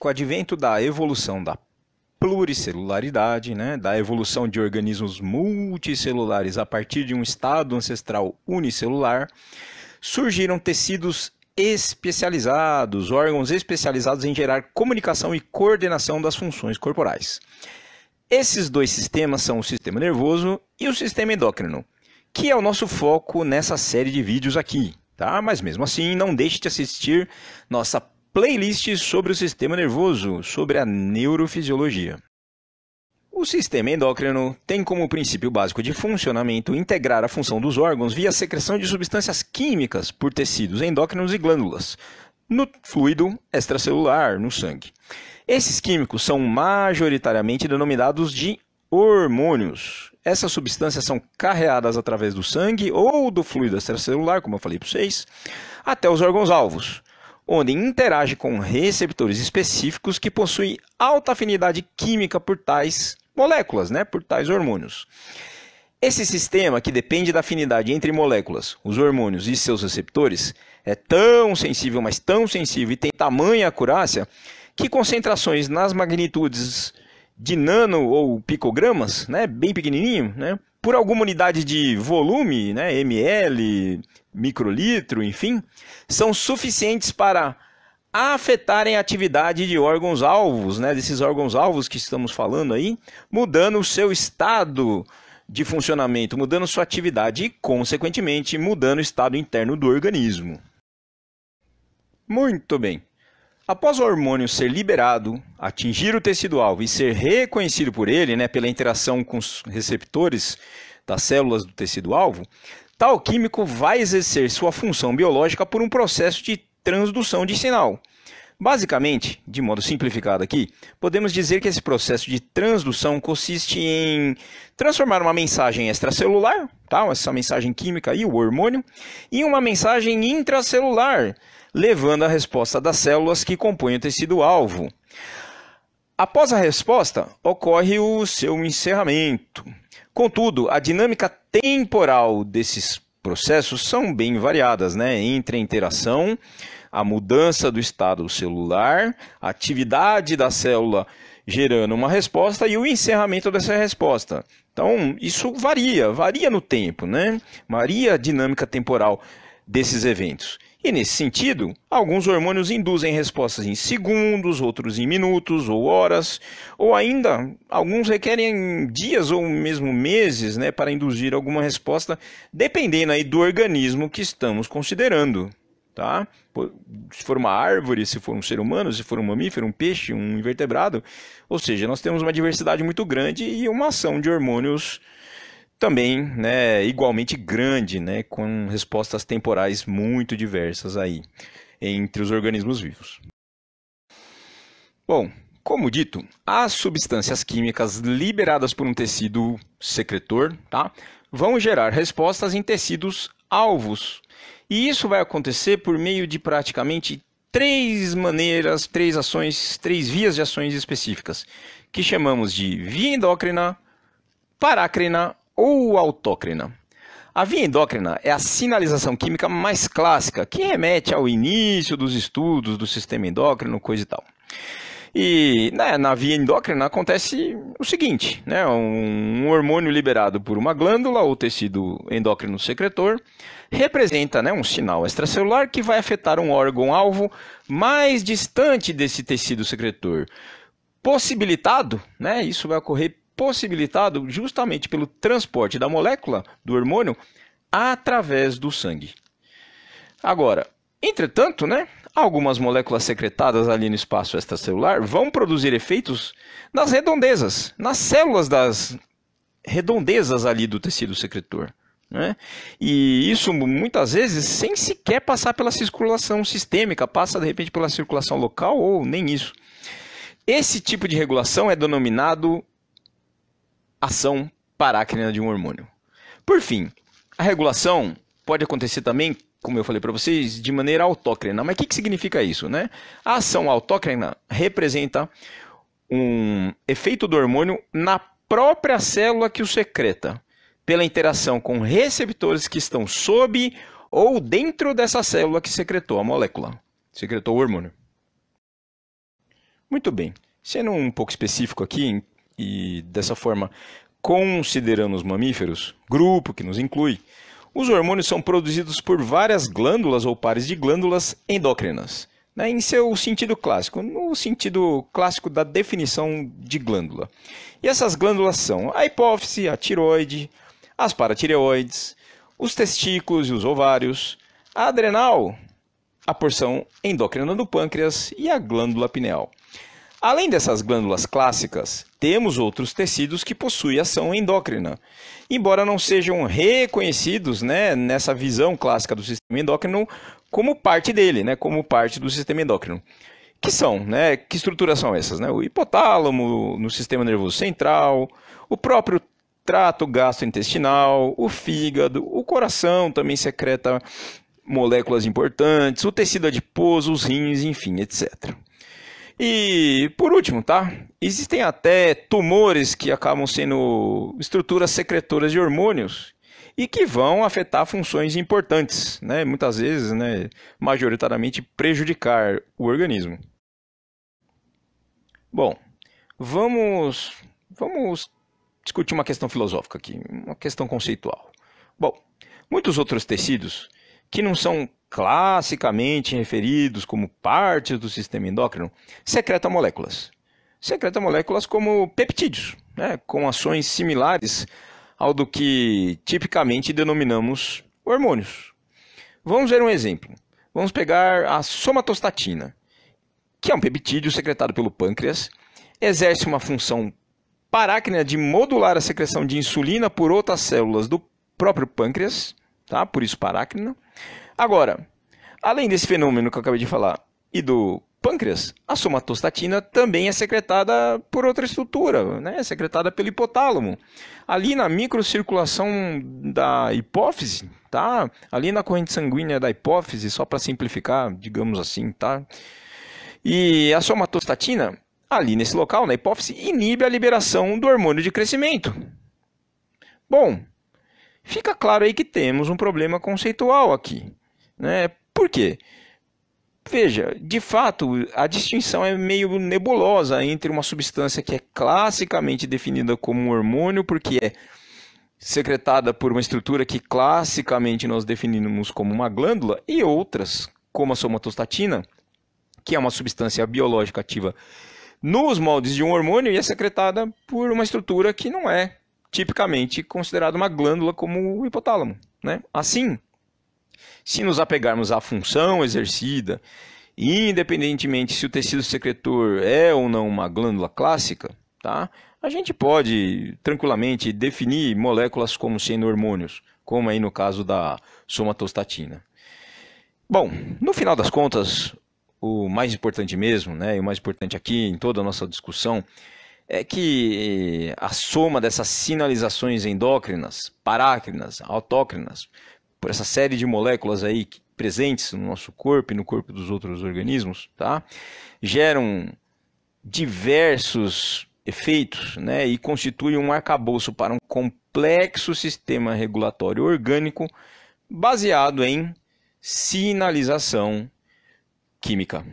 Com o advento da evolução da pluricelularidade, né, da evolução de organismos multicelulares a partir de um estado ancestral unicelular, surgiram tecidos especializados, órgãos especializados em gerar comunicação e coordenação das funções corporais. Esses dois sistemas são o sistema nervoso e o sistema endócrino, que é o nosso foco nessa série de vídeos aqui, tá? Mas mesmo assim, não deixe de assistir nossa playlist sobre o sistema nervoso, sobre a neurofisiologia. O sistema endócrino tem como princípio básico de funcionamento integrar a função dos órgãos via secreção de substâncias químicas por tecidos endócrinos e glândulas, no fluido extracelular, no sangue. Esses químicos são majoritariamente denominados de hormônios. Essas substâncias são carreadas através do sangue ou do fluido extracelular, como eu falei para vocês, até os órgãos-alvos onde interage com receptores específicos que possuem alta afinidade química por tais moléculas, né, por tais hormônios. Esse sistema, que depende da afinidade entre moléculas, os hormônios e seus receptores, é tão sensível, mas tão sensível e tem tamanha acurácia que concentrações nas magnitudes de nano ou picogramas, né, bem pequenininho, né, por alguma unidade de volume, né, ml, microlitro, enfim, são suficientes para afetarem a atividade de órgãos alvos, né, desses órgãos alvos que estamos falando aí, mudando o seu estado de funcionamento, mudando sua atividade e, consequentemente, mudando o estado interno do organismo. Muito bem. Após o hormônio ser liberado, atingir o tecido alvo e ser reconhecido por ele, né, pela interação com os receptores das células do tecido alvo, tal químico vai exercer sua função biológica por um processo de transdução de sinal. Basicamente, de modo simplificado aqui, podemos dizer que esse processo de transdução consiste em transformar uma mensagem extracelular, tá? essa mensagem química aí, o hormônio, em uma mensagem intracelular, levando a resposta das células que compõem o tecido alvo. Após a resposta, ocorre o seu encerramento. Contudo, a dinâmica temporal desses processos são bem variadas, né? Entre a interação, a mudança do estado celular, a atividade da célula gerando uma resposta e o encerramento dessa resposta. Então, isso varia, varia no tempo, né? Varia a dinâmica temporal desses eventos. E nesse sentido, alguns hormônios induzem respostas em segundos, outros em minutos ou horas, ou ainda alguns requerem dias ou mesmo meses né, para induzir alguma resposta, dependendo aí do organismo que estamos considerando. Tá? Se for uma árvore, se for um ser humano, se for um mamífero, um peixe, um invertebrado. Ou seja, nós temos uma diversidade muito grande e uma ação de hormônios também né, igualmente grande, né, com respostas temporais muito diversas aí entre os organismos vivos. Bom, como dito, as substâncias químicas liberadas por um tecido secretor tá, vão gerar respostas em tecidos alvos. E isso vai acontecer por meio de praticamente três maneiras, três ações, três vias de ações específicas, que chamamos de via endócrina, parácrina ou autócrina. A via endócrina é a sinalização química mais clássica, que remete ao início dos estudos do sistema endócrino, coisa e tal. E né, na via endócrina acontece o seguinte: né, um, hormônio liberado por uma glândula ou tecido endócrino secretor representa né, um sinal extracelular que vai afetar um órgão-alvo mais distante desse tecido secretor. Possibilitado, né, isso vai ocorrer possibilitado justamente pelo transporte da molécula do hormônio através do sangue. Agora, entretanto, né, algumas moléculas secretadas ali no espaço extracelular vão produzir efeitos nas redondezas, nas células das redondezas ali do tecido secretor. Né? E isso muitas vezes sem sequer passar pela circulação sistêmica, passa de repente pela circulação local ou nem isso. Esse tipo de regulação é denominado ação parácrina de um hormônio. Por fim, a regulação pode acontecer também, como eu falei para vocês, de maneira autócrina. Mas o que, que significa isso? Né? A ação autócrina representa um efeito do hormônio na própria célula que o secreta, pela interação com receptores que estão sob ou dentro dessa célula que secretou a molécula, secretou o hormônio. Muito bem. Sendo um pouco específico aqui, e dessa forma, considerando os mamíferos, grupo que nos inclui, os hormônios são produzidos por várias glândulas ou pares de glândulas endócrinas, né, em seu sentido clássico, no sentido clássico da definição de glândula. E essas glândulas são a hipófise, a tiroide, as paratireoides, os testículos e os ovários, a adrenal, a porção endócrina do pâncreas e a glândula pineal. Além dessas glândulas clássicas, temos outros tecidos que possuem ação endócrina. Embora não sejam reconhecidos né, nessa visão clássica do sistema endócrino como parte dele, né, como parte do sistema endócrino. Que são, né? Que estruturas são essas? Né? O hipotálamo no sistema nervoso central, o próprio trato gastrointestinal, o fígado, o coração também secreta moléculas importantes, o tecido adiposo, os rins, enfim, etc. E por último, tá? Existem até tumores que acabam sendo estruturas secretoras de hormônios e que vão afetar funções importantes, né? Muitas vezes, né, majoritariamente prejudicar o organismo. Bom, vamos vamos discutir uma questão filosófica aqui, uma questão conceitual. Bom, muitos outros tecidos que não são classicamente referidos como partes do sistema endócrino, secreta moléculas. Secreta moléculas como peptídeos, né, com ações similares ao do que tipicamente denominamos hormônios. Vamos ver um exemplo. Vamos pegar a somatostatina, que é um peptídeo secretado pelo pâncreas, exerce uma função parácrina de modular a secreção de insulina por outras células do próprio pâncreas, tá? por isso parácrina. Agora, além desse fenômeno que eu acabei de falar e do pâncreas, a somatostatina também é secretada por outra estrutura, né? é secretada pelo hipotálamo. Ali na microcirculação da hipófise, tá? ali na corrente sanguínea da hipófise, só para simplificar, digamos assim, tá? E a somatostatina, ali nesse local, na hipófise, inibe a liberação do hormônio de crescimento. Bom, fica claro aí que temos um problema conceitual aqui. Né? Por quê? Veja, de fato, a distinção é meio nebulosa entre uma substância que é classicamente definida como um hormônio, porque é secretada por uma estrutura que classicamente nós definimos como uma glândula, e outras, como a somatostatina, que é uma substância biológica ativa nos moldes de um hormônio e é secretada por uma estrutura que não é tipicamente considerada uma glândula como o hipotálamo. Né? Assim, se nos apegarmos à função exercida, independentemente se o tecido secretor é ou não uma glândula clássica, tá? a gente pode tranquilamente definir moléculas como sendo hormônios, como aí no caso da somatostatina. Bom, no final das contas, o mais importante mesmo, né, e o mais importante aqui em toda a nossa discussão, é que eh, a soma dessas sinalizações endócrinas, parácrinas, autócrinas, por essa série de moléculas aí presentes no nosso corpo e no corpo dos outros organismos, tá? Geram diversos efeitos, né? E constituem um arcabouço para um complexo sistema regulatório orgânico baseado em sinalização química.